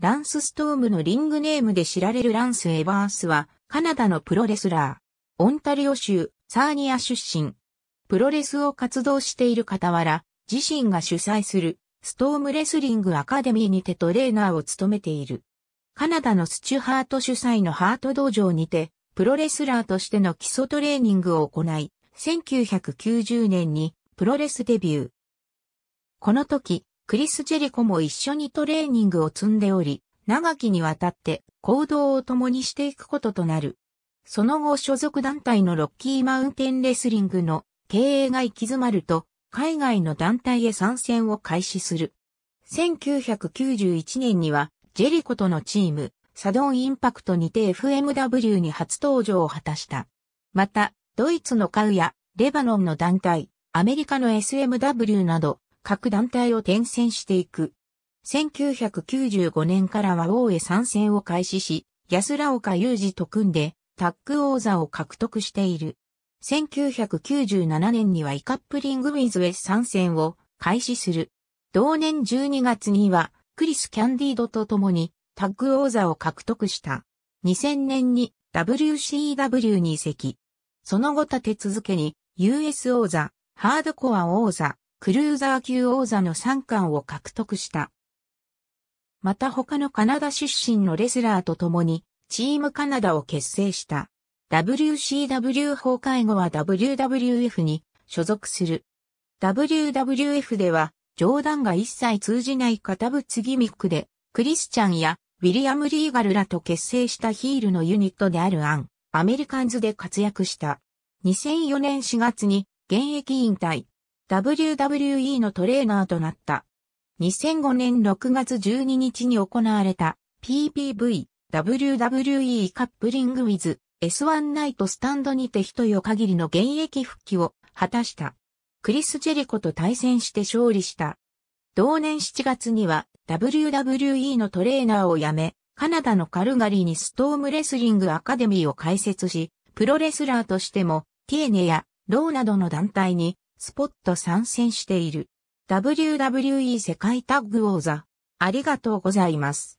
ランスストームのリングネームで知られるランス・エバースは、カナダのプロレスラー。オンタリオ州、サーニア出身。プロレスを活動している傍ら、自身が主催する、ストームレスリングアカデミーにてトレーナーを務めている。カナダのスチュハート主催のハート道場にて、プロレスラーとしての基礎トレーニングを行い、1990年にプロレスデビュー。この時、クリス・ジェリコも一緒にトレーニングを積んでおり、長きにわたって行動を共にしていくこととなる。その後所属団体のロッキーマウンテンレスリングの経営が行き詰まると、海外の団体へ参戦を開始する。1991年には、ジェリコとのチーム、サドンインパクトにて FMW に初登場を果たした。また、ドイツのカウや、レバノンの団体、アメリカの SMW など、各団体を転戦していく。1995年からは王へ参戦を開始し、安ら岡雄二と組んで、タッグ王座を獲得している。1997年にはイカップリングウィズへ参戦を開始する。同年12月には、クリス・キャンディードと共に、タッグ王座を獲得した。2000年に WCW に移籍。その後立て続けに US 王座、ハードコア王座、クルーザー級王座の3冠を獲得した。また他のカナダ出身のレスラーと共に、チームカナダを結成した。WCW 崩壊後は WWF に所属する。WWF では、冗談が一切通じない堅物ギミックで、クリスチャンやウィリアム・リーガルらと結成したヒールのユニットであるアン、アメリカンズで活躍した。2004年4月に現役引退。WWE のトレーナーとなった。2005年6月12日に行われた PPV WWE カップリングウィズ S1 ナイトスタンドにて一夜限りの現役復帰を果たした。クリス・ジェリコと対戦して勝利した。同年7月には WWE のトレーナーを辞め、カナダのカルガリーにストームレスリングアカデミーを開設し、プロレスラーとしても、ティエネやローなどの団体にスポット参戦している。WWE 世界タッグ王座。ありがとうございます。